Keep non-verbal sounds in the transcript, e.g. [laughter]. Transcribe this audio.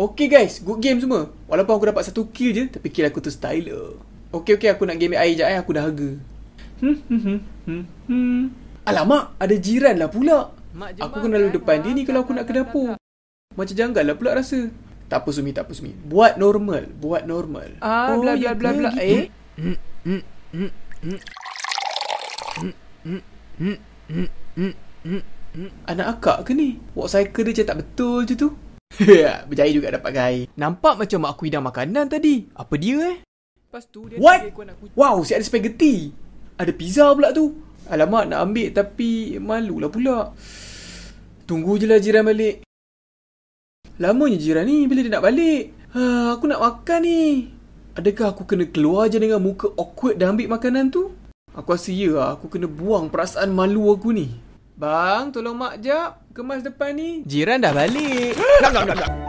Okay guys, good game semua. Walaupun aku dapat satu kill je, tapi kill aku tu style. Okay okay, aku nak game air je, eh. aku dah harga. Hmm, hmm, hmm, Alamak, ada jiran lah pula. Aku kena lalu depan dia ni kalau aku nak ke dapur. Lah. Macam janggal lah pula rasa. Tak apa Sumi, tak apa Sumi. Buat normal, buat normal. Ah, oh, bla ya bla bla bla, bla eh. Anak akak ke ni? Walk cycle dia macam tak betul je tu. [laughs] Ya, berjaya juga dapat gai. Nampak macam mak aku hidang makanan tadi. Apa dia eh? Lepas tu dia What? Nak wow, si ada spaghetti. Ada pizza pula tu. Alamak, nak ambil tapi malulah pula. Tunggu je lah jiran balik. Lamanya jiran ni bila dia nak balik. Ha, aku nak makan ni. Adakah aku kena keluar je dengan muka awkward dan ambil makanan tu? Aku rasa ya aku kena buang perasaan malu aku ni. Bang, tolong mak jap. Kemas depan ni. Jiran dah balik. Nak, nak, nak, nak.